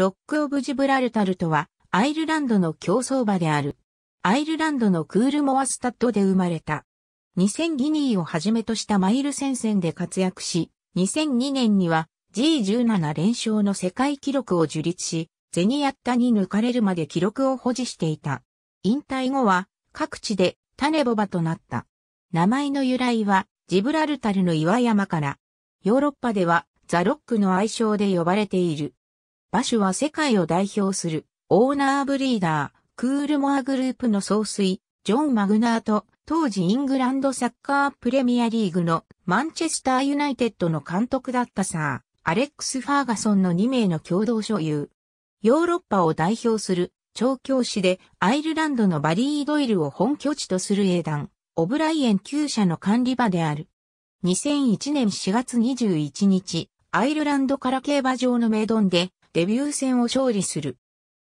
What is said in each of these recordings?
ロック・オブ・ジブラルタルとは、アイルランドの競走馬である。アイルランドのクールモアスタッドで生まれた。2000ギニーをはじめとしたマイル戦線で活躍し、2002年には G17 連勝の世界記録を樹立し、ゼニヤッタに抜かれるまで記録を保持していた。引退後は各地でタネボバとなった。名前の由来はジブラルタルの岩山から、ヨーロッパではザロックの愛称で呼ばれている。馬種は世界を代表するオーナーブリーダー、クールモアグループの総帥、ジョン・マグナーと、当時イングランドサッカープレミアリーグのマンチェスターユナイテッドの監督だったサー、アレックス・ファーガソンの2名の共同所有。ヨーロッパを代表する調教師でアイルランドのバリー・ドイルを本拠地とする英団、オブライエン旧社の管理場である。2001年4月21日、アイルランドから競馬場のメイドンでデビュー戦を勝利する。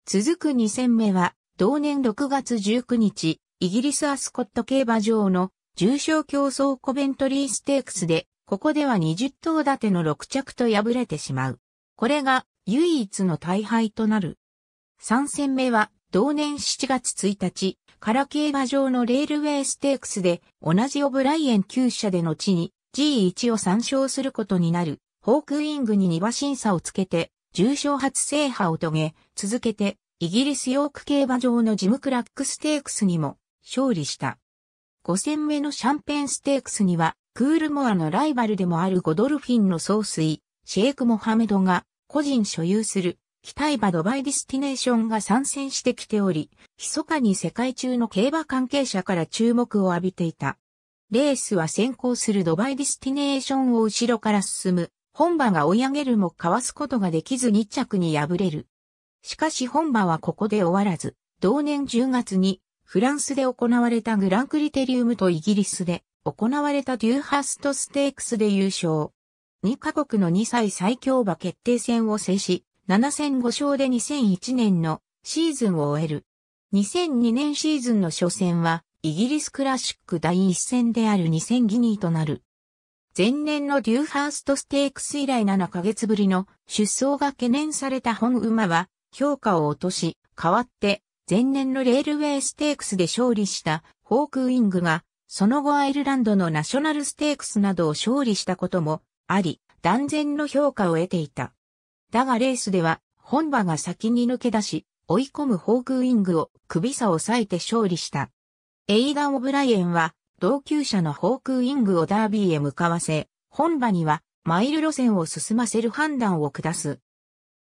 続く2戦目は、同年6月19日、イギリスアスコット競馬場の重賞競争コベントリーステークスで、ここでは20頭立ての6着と敗れてしまう。これが唯一の大敗となる。3戦目は同年7月1日、カラ競馬場のレールウェイステークスで同じオブライエン厩舎での地に G1 を参照することになる。ホークイングに2馬審査をつけて重賞初制覇を遂げ、続けて、イギリスヨーク競馬場のジムクラックステークスにも勝利した。5戦目のシャンペンステークスには、クールモアのライバルでもあるゴドルフィンの総帥、シェイク・モハメドが個人所有する北イバドバイディスティネーションが参戦してきており、密かに世界中の競馬関係者から注目を浴びていた。レースは先行するドバイディスティネーションを後ろから進む本馬が追い上げるもかわすことができず2着に敗れる。しかし本馬はここで終わらず、同年10月にフランスで行われたグランクリテリウムとイギリスで行われたデューハストステークスで優勝。2カ国の2歳最強馬決定戦を制し、7戦5勝で2001年のシーズンを終える。2002年シーズンの初戦はイギリスクラシック第1戦である2000ギニーとなる。前年のデューハーストステークス以来7ヶ月ぶりの出走が懸念された本馬は評価を落とし、代わって前年のレールウェイステークスで勝利したホークウィングが、その後アイルランドのナショナルステークスなどを勝利したこともあり、断然の評価を得ていた。だがレースでは本馬が先に抜け出し、追い込むホークウィングを首差を抑えて勝利した。エイダン・オブライエンは同級者のホークウィングをダービーへ向かわせ、本場にはマイル路線を進ませる判断を下す。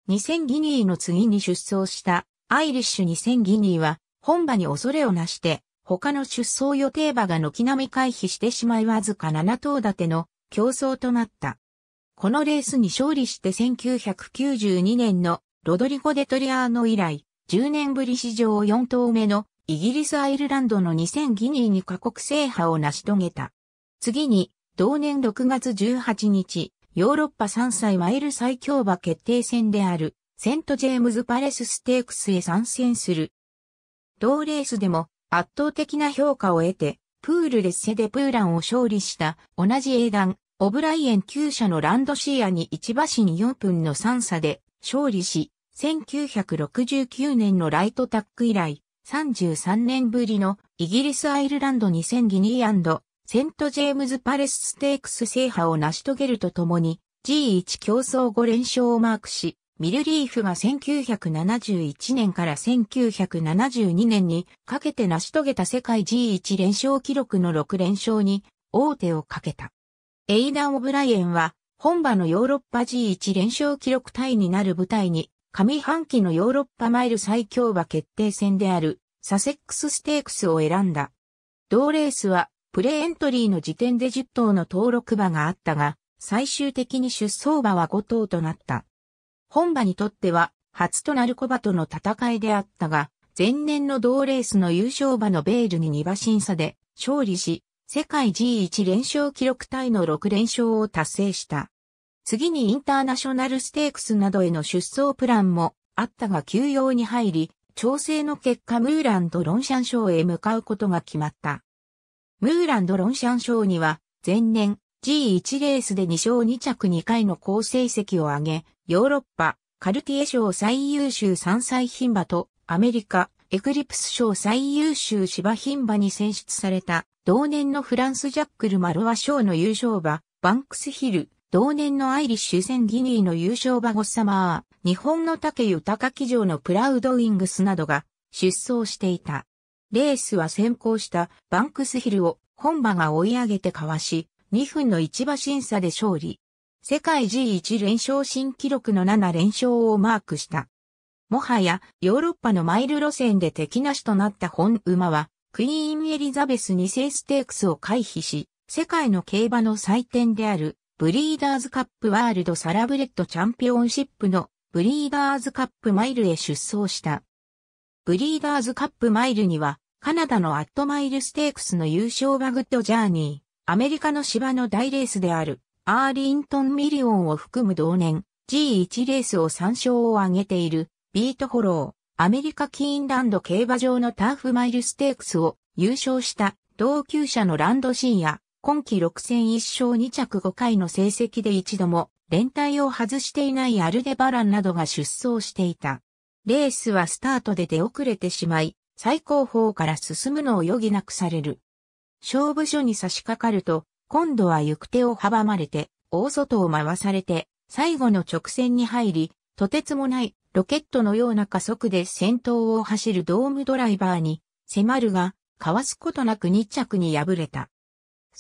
2000ギニーの次に出走したアイリッシュ2000ギニーは本場に恐れをなして他の出走予定馬が軒並み回避してしまいわずか7頭立ての競争となった。このレースに勝利して1992年のロドリゴ・デトリアーノ以来10年ぶり史上4頭目のイギリス・アイルランドの2000ギニーに過酷制覇を成し遂げた。次に、同年6月18日、ヨーロッパ3歳マイル最強馬決定戦である、セント・ジェームズ・パレス・ステークスへ参戦する。同レースでも圧倒的な評価を得て、プールレッセでプーランを勝利した同じ英断、オブライエン9。社のランドシーアに1馬身4分の3差で勝利し、1969年のライトタック以来、33年ぶりのイギリス・アイルランド2000ギニーセント・ジェームズ・パレス・ステークス制覇を成し遂げるとともに G1 競争5連勝をマークし、ミルリーフが1971年から1972年にかけて成し遂げた世界 G1 連勝記録の6連勝に王手をかけた。エイダオブライエンは本場のヨーロッパ G1 連勝記録タになる舞台に上半期のヨーロッパマイル最強馬決定戦であるサセックスステークスを選んだ。同レースはプレエントリーの時点で10頭の登録馬があったが、最終的に出走馬は5頭となった。本馬にとっては初となる小馬との戦いであったが、前年の同レースの優勝馬のベールに2馬審査で勝利し、世界 G1 連勝記録タイの6連勝を達成した。次にインターナショナルステークスなどへの出走プランもあったが休養に入り、調整の結果ムーランド・ロンシャン賞へ向かうことが決まった。ムーランド・ロンシャン賞には、前年 G1 レースで2勝2着2回の好成績を挙げ、ヨーロッパ、カルティエ賞最優秀3歳牝馬と、アメリカ、エクリプス賞最優秀芝牝馬に選出された、同年のフランスジャックル・マルワ賞の優勝馬、バンクスヒル、同年のアイリッシュ戦ギニーの優勝馬ゴッサマー、日本の竹豊騎乗のプラウドウィングスなどが出走していた。レースは先行したバンクスヒルを本馬が追い上げてかわし、2分の1馬審査で勝利。世界 G1 連勝新記録の7連勝をマークした。もはやヨーロッパのマイル路線で敵なしとなった本馬は、クイーンエリザベス2世ステークスを回避し、世界の競馬の祭典であるブリーダーズカップワールドサラブレッドチャンピオンシップのブリーダーズカップマイルへ出走した。ブリーダーズカップマイルには、カナダのアットマイルステークスの優勝バグッドジャーニー、アメリカの芝の大レースである、アーリントンミリオンを含む同年、G1 レースを参照を挙げている、ビートホロー、アメリカキーンランド競馬場のターフマイルステークスを優勝した同級者のランドシーや今季6戦1勝2着5回の成績で一度も、連帯を外していないアルデバランなどが出走していた。レースはスタートで出遅れてしまい、最高峰から進むのを余儀なくされる。勝負所に差し掛かると、今度は行く手を阻まれて、大外を回されて、最後の直線に入り、とてつもないロケットのような加速で先頭を走るドームドライバーに迫るが、かわすことなく2着に敗れた。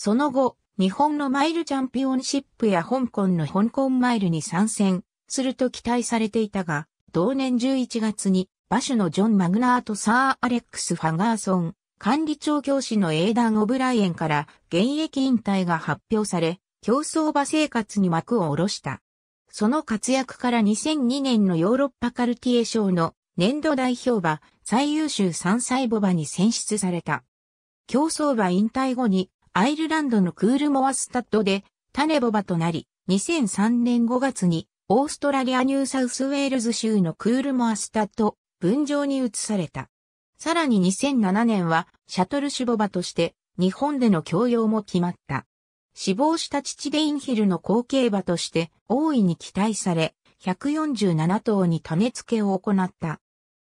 その後、日本のマイルチャンピオンシップや香港の香港マイルに参戦すると期待されていたが、同年11月に馬主のジョン・マグナーとサー・アレックス・ファガーソン、管理長教師のエダ断・オブライエンから現役引退が発表され、競争馬生活に幕を下ろした。その活躍から2002年のヨーロッパカルティエ賞の年度代表馬最優秀3歳母馬に選出された。競争馬引退後にアイルランドのクールモアスタッドで、種ボバとなり、2003年5月に、オーストラリアニューサウスウェールズ州のクールモアスタッド、分譲に移された。さらに2007年は、シャトルシュボバとして、日本での教養も決まった。死亡した父デインヒルの後継馬として、大いに期待され、147頭に種付けを行った。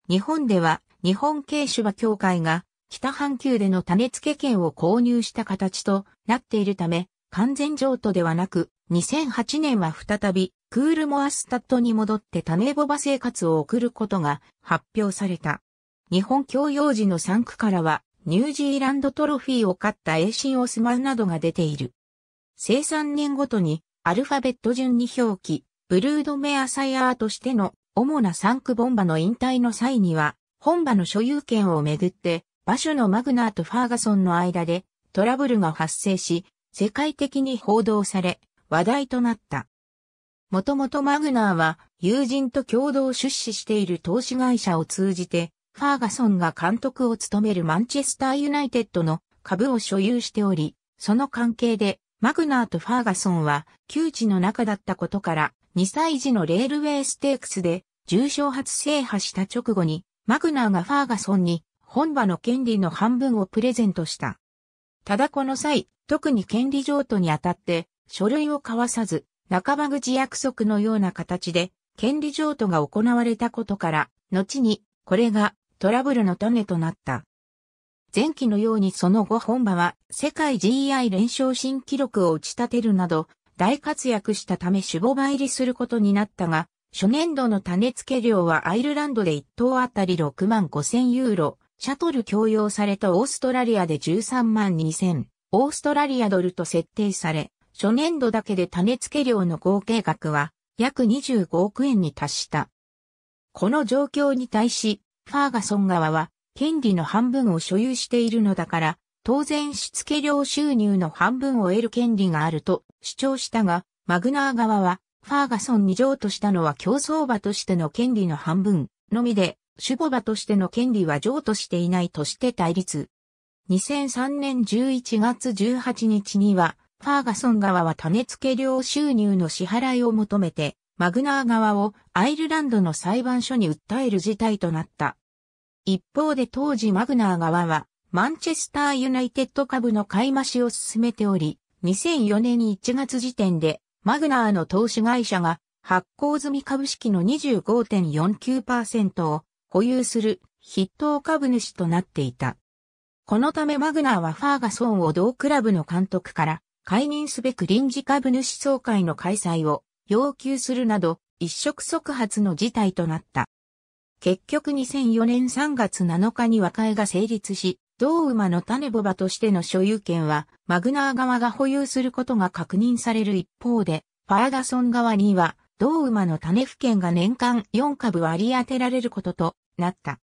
日本では、日本軽種馬協会が、北半球での種付け権を購入した形となっているため、完全譲渡ではなく、2008年は再び、クールモアスタッドに戻って種ボバ生活を送ることが発表された。日本教養時の3区からは、ニュージーランドトロフィーを買った A 進オスマンなどが出ている。生産年ごとに、アルファベット順に表記、ブルードメアサイアーとしての主な3区ボンバの引退の際には、本場の所有権をめぐって馬所のマグナーとファーガソンの間でトラブルが発生し、世界的に報道され、話題となった。もともとマグナーは友人と共同出資している投資会社を通じて、ファーガソンが監督を務めるマンチェスターユナイテッドの株を所有しており、その関係でマグナーとファーガソンは窮地の中だったことから、2歳児のレールウェイステークスで重症初制覇した直後に、マグナーがファーガソンに本場の権利の半分をプレゼントした。ただこの際、特に権利譲渡にあたって、書類を交わさず、半ば口約束のような形で、権利譲渡が行われたことから、後に、これがトラブルの種となった。前期のようにその後本場は世界 GI 連勝新記録を打ち立てるなど大活躍したため守護参りすることになったが、初年度の種付け量はアイルランドで1頭あたり6万5千ユーロ、シャトル供用されたオーストラリアで13万2000オーストラリアドルと設定され、初年度だけで種付け量の合計額は約25億円に達した。この状況に対し、ファーガソン側は権利の半分を所有しているのだから、当然しつけ料収入の半分を得る権利があると主張したが、マグナー側は、ファーガソンに譲渡したのは競争馬としての権利の半分のみで、シュボバとしての権利は譲渡していないとして対立。2003年11月18日には、ファーガソン側は種付け料収入の支払いを求めて、マグナー側をアイルランドの裁判所に訴える事態となった。一方で当時マグナー側は、マンチェスターユナイテッド株の買い増しを進めており、2004年1月時点で、マグナーの投資会社が発行済み株式の25.49%を保有する筆頭株主となっていた。このためマグナーはファーガソンを同クラブの監督から解任すべく臨時株主総会の開催を要求するなど一触即発の事態となった。結局2004年3月7日に和解が成立し、同馬の種ボバとしての所有権はマグナー側が保有することが確認される一方で、ファーガソン側には同馬の種付券が年間4株割り当てられることとなった。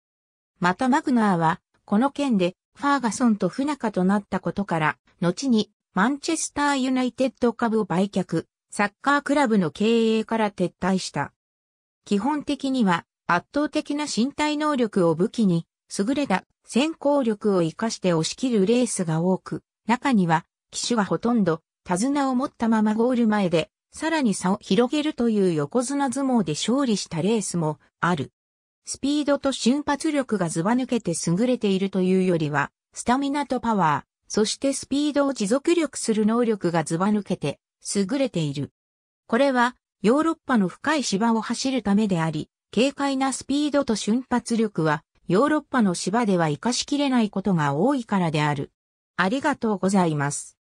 またマグナーは、この件でファーガソンと不仲となったことから、後にマンチェスターユナイテッド株を売却、サッカークラブの経営から撤退した。基本的には圧倒的な身体能力を武器に、優れた先行力を活かして押し切るレースが多く、中には、騎手がほとんど手綱を持ったままゴール前でさらに差を広げるという横綱相撲で勝利したレースもある。スピードと瞬発力がずば抜けて優れているというよりは、スタミナとパワー、そしてスピードを持続力する能力がずば抜けて優れている。これはヨーロッパの深い芝を走るためであり、軽快なスピードと瞬発力はヨーロッパの芝では活かしきれないことが多いからである。ありがとうございます。